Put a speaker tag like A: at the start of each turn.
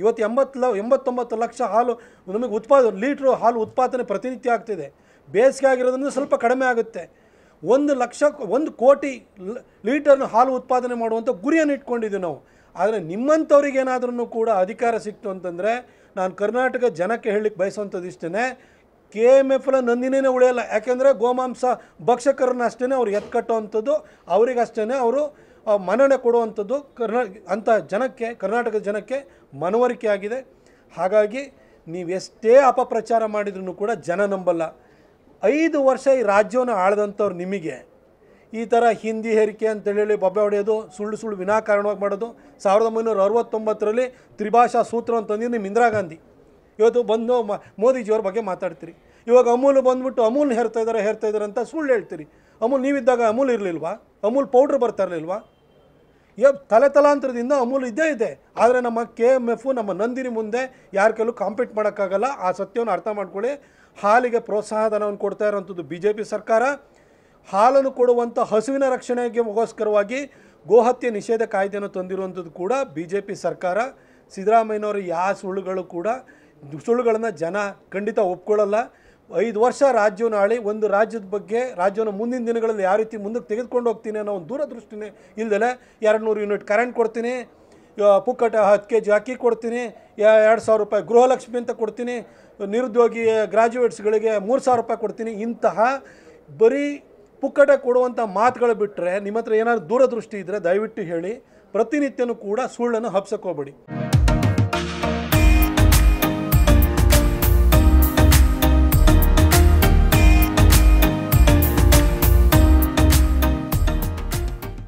A: ಇವತ್ತು ಎಂಬತ್ತು ಲ ಎಂಬತ್ತೊಂಬತ್ತು ಲಕ್ಷ ಹಾಲು ನಮಗೆ ಉತ್ಪಾದ ಲೀಟ್ರು ಹಾಲು ಉತ್ಪಾದನೆ ಪ್ರತಿನಿತ್ಯ ಆಗ್ತಿದೆ ಬೇಸಿಗೆ ಆಗಿರೋದ್ರಿಂದ ಸ್ವಲ್ಪ ಕಡಿಮೆ ಆಗುತ್ತೆ ಒಂದು ಲಕ್ಷ ಒಂದು ಕೋಟಿ ಲೀಟರ್ನ ಹಾಲು ಉತ್ಪಾದನೆ ಮಾಡುವಂಥ ಗುರಿಯನ್ನು ಇಟ್ಕೊಂಡಿದ್ದೀವಿ ನಾವು ಆದರೆ ನಿಮ್ಮಂಥವ್ರಿಗೆ ಏನಾದ್ರೂ ಕೂಡ ಅಧಿಕಾರ ಸಿಕ್ತು ಅಂತಂದರೆ ನಾನು ಕರ್ನಾಟಕ ಜನಕ್ಕೆ ಹೇಳಲಿಕ್ಕೆ ಬಯಸುವಂಥದ್ದು ಇಷ್ಟೇ ಕೆ ಎಮ್ ಎಲ್ಲ ನಂದಿನೇ ಉಳಿಯಲ್ಲ ಯಾಕೆಂದರೆ ಗೋಮಾಂಸ ಭಕ್ಷಕರನ್ನ ಅಷ್ಟೇ ಅವ್ರು ಎತ್ಕಟ್ಟೋ ಅಂಥದ್ದು ಅವರಿಗಷ್ಟೇ ಅವರು ಮನ್ನಣೆ ಕೊಡುವಂಥದ್ದು ಕರ್ನಾ ಅಂಥ ಜನಕ್ಕೆ ಕರ್ನಾಟಕದ ಜನಕ್ಕೆ ಮನವರಿಕೆ ಆಗಿದೆ ಹಾಗಾಗಿ ಎಷ್ಟೇ ಅಪಪ್ರಚಾರ ಮಾಡಿದ್ರೂ ಕೂಡ ಜನ ನಂಬಲ್ಲ ಐದು ವರ್ಷ ಈ ರಾಜ್ಯವನ್ನು ಆಳ್ದಂಥವ್ರು ನಿಮಗೆ ಈ ಥರ ಹಿಂದಿ ಹೇರಿಕೆ ಅಂತೇಳಿ ಬಬ್ಬೆ ಹೊಡೆಯೋದು ಸುಳ್ಳು ಸುಳ್ಳು ವಿನಾಕಾರಣವಾಗಿ ಮಾಡೋದು ಸಾವಿರದ ಒಂಬೈನೂರ ಅರವತ್ತೊಂಬತ್ತರಲ್ಲಿ ತ್ರಿಭಾಷಾ ಸೂತ್ರ ಅಂತಂದು ನಿಮ್ಮ ಇಂದಿರಾ ಗಾಂಧಿ ಇವತ್ತು ಬಂದು ಮ ಮೋದಿಜಿಯವ್ರ ಬಗ್ಗೆ ಮಾತಾಡ್ತೀರಿ ಇವಾಗ ಅಮೂಲ್ ಬಂದುಬಿಟ್ಟು ಅಮೂಲ್ ಹೇರ್ತಾ ಇದ್ದಾರೆ ಹೇರ್ತಾ ಇದ್ದಾರೆ ಅಂತ ಸುಳ್ಳು ಹೇಳ್ತೀರಿ ಅಮೂಲ್ ನೀವಿದ್ದಾಗ ಅಮೂಲ್ ಇರಲಿಲ್ವಾ ಅಮೂಲ್ ಪೌಡ್ರ್ ಬರ್ತಾ ಇರಲಿಲ್ವಾ ಯ ತಲೆ ತಲಾಂತರದಿಂದ ಅಮೂಲ್ ಇದ್ದೇ ಇದೆ ಆದರೆ ನಮ್ಮ ಕೆ ಎಮ್ ಎಫು ನಮ್ಮ ನಂದಿನಿ ಮುಂದೆ ಯಾರ ಕೈಲೂ ಕಾಂಪೀಟ್ ಮಾಡೋಕ್ಕಾಗಲ್ಲ ಆ ಸತ್ಯವನ್ನು ಅರ್ಥ ಮಾಡ್ಕೊಳ್ಳಿ ಹಾಲಿಗೆ ಪ್ರೋತ್ಸಾಹಧನವನ್ನು ಕೊಡ್ತಾ ಇರೋವಂಥದ್ದು ಬಿ ಜೆ ಪಿ ಸರ್ಕಾರ ಹಾಲನ್ನು ಕೊಡುವಂಥ ಹಸುವಿನ ಗೋಸ್ಕರವಾಗಿ ಗೋಹತ್ಯೆ ನಿಷೇಧ ಕಾಯ್ದೆಯನ್ನು ತಂದಿರುವಂಥದ್ದು ಕೂಡ ಬಿ ಜೆ ಪಿ ಸರ್ಕಾರ ಸಿದ್ದರಾಮಯ್ಯನವರು ಯಾವ ಸುಳ್ಳುಗಳು ಕೂಡ ಸುಳ್ಳುಗಳನ್ನು ಜನ ಖಂಡಿತ ಒಪ್ಕೊಳ್ಳಲ್ಲ ಐದು ವರ್ಷ ರಾಜ್ಯವನ್ನು ಆಳಿ ಒಂದು ರಾಜ್ಯದ ಬಗ್ಗೆ ರಾಜ್ಯವನ್ನು ಮುಂದಿನ ದಿನಗಳಲ್ಲಿ ಯಾವ ರೀತಿ ಮುಂದಕ್ಕೆ ತೆಗೆದುಕೊಂಡು ಹೋಗ್ತೀನಿ ಅನ್ನೋ ಒಂದು ದೂರದೃಷ್ಟಿನೇ ಇಲ್ಲದೆ ಎರಡು ನೂರು ಯೂನಿಟ್ ಕರೆಂಟ್ ಕೊಡ್ತೀನಿ ಪುಕ್ಕಟ ಹತ್ತು ಕೆ ಜಿ ಅಕ್ಕಿ ಕೊಡ್ತೀನಿ ಎರಡು ಸಾವಿರ ರೂಪಾಯಿ ಗೃಹಲಕ್ಷ್ಮಿ ಅಂತ ಕೊಡ್ತೀನಿ ನಿರುದ್ಯೋಗಿ ಗ್ರಾಜ್ಯುಯೇಟ್ಸ್ಗಳಿಗೆ ಮೂರು ಸಾವಿರ ರೂಪಾಯಿ ಕೊಡ್ತೀನಿ ಇಂತಹ ಬರೀ ಪುಕ್ಕಟ ಕೊಡುವಂಥ ಮಾತುಗಳು ಬಿಟ್ಟರೆ ನಿಮ್ಮ ಹತ್ರ ಏನಾದರೂ ದೂರದೃಷ್ಟಿ ಇದ್ದರೆ ದಯವಿಟ್ಟು ಹೇಳಿ ಪ್ರತಿನಿತ್ಯನೂ ಕೂಡ ಸುಳ್ಳನ್ನು ಹಬ್ಸಕ್ಕೆ ಹೋಗ್ಬೇಡಿ